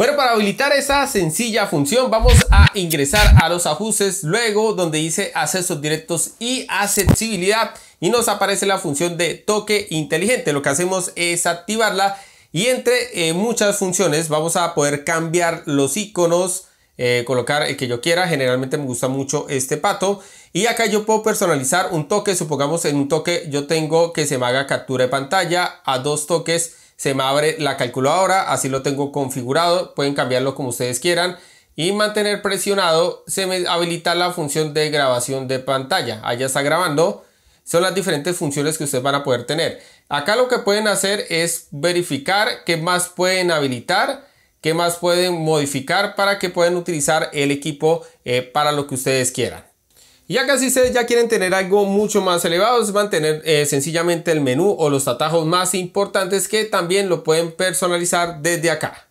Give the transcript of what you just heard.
Bueno, para habilitar esa sencilla función vamos a ingresar a los ajustes luego donde dice accesos directos y accesibilidad y nos aparece la función de toque inteligente. Lo que hacemos es activarla y entre eh, muchas funciones vamos a poder cambiar los iconos eh, colocar el que yo quiera. Generalmente me gusta mucho este pato. Y acá yo puedo personalizar un toque. Supongamos en un toque yo tengo que se me haga captura de pantalla. A dos toques se me abre la calculadora. Así lo tengo configurado. Pueden cambiarlo como ustedes quieran. Y mantener presionado se me habilita la función de grabación de pantalla. Allá está grabando. Son las diferentes funciones que ustedes van a poder tener. Acá lo que pueden hacer es verificar qué más pueden habilitar qué más pueden modificar para que puedan utilizar el equipo eh, para lo que ustedes quieran. Ya si ustedes ya quieren tener algo mucho más elevado, es mantener tener eh, sencillamente el menú o los atajos más importantes que también lo pueden personalizar desde acá.